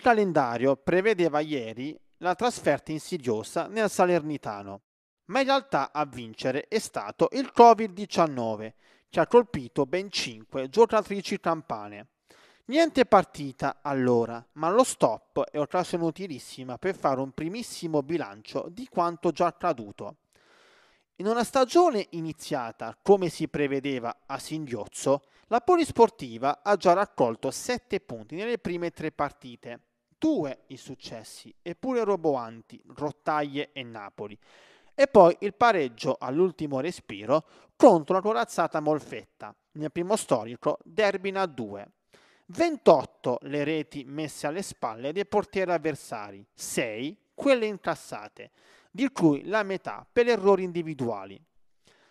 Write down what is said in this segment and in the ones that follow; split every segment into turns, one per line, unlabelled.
Il calendario prevedeva ieri la trasferta insidiosa nel Salernitano, ma in realtà a vincere è stato il Covid-19, che ha colpito ben 5 giocatrici campane. Niente partita allora, ma lo stop è occasione utilissima per fare un primissimo bilancio di quanto già accaduto. In una stagione iniziata come si prevedeva a singhiozzo, la polisportiva ha già raccolto 7 punti nelle prime tre partite, due insuccessi, eppure roboanti, Rottaglie e Napoli. E poi il pareggio all'ultimo respiro contro la corazzata Molfetta, nel primo storico Derbina 2. 28 le reti messe alle spalle dei portieri avversari, 6 quelle incassate, di cui la metà per errori individuali.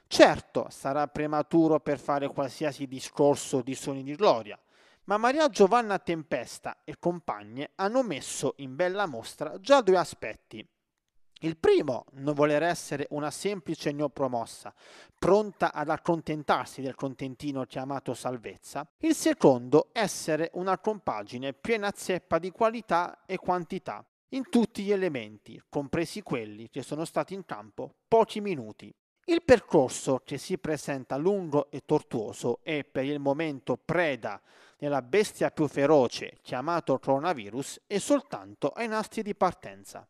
Certo, sarà prematuro per fare qualsiasi discorso di sogni di gloria, ma Maria Giovanna Tempesta e compagne hanno messo in bella mostra già due aspetti. Il primo, non voler essere una semplice neopromossa, pronta ad accontentarsi del contentino chiamato salvezza. Il secondo, essere una compagine piena zeppa di qualità e quantità, in tutti gli elementi, compresi quelli che sono stati in campo pochi minuti. Il percorso che si presenta lungo e tortuoso e per il momento preda nella bestia più feroce chiamato coronavirus è soltanto ai nastri di partenza.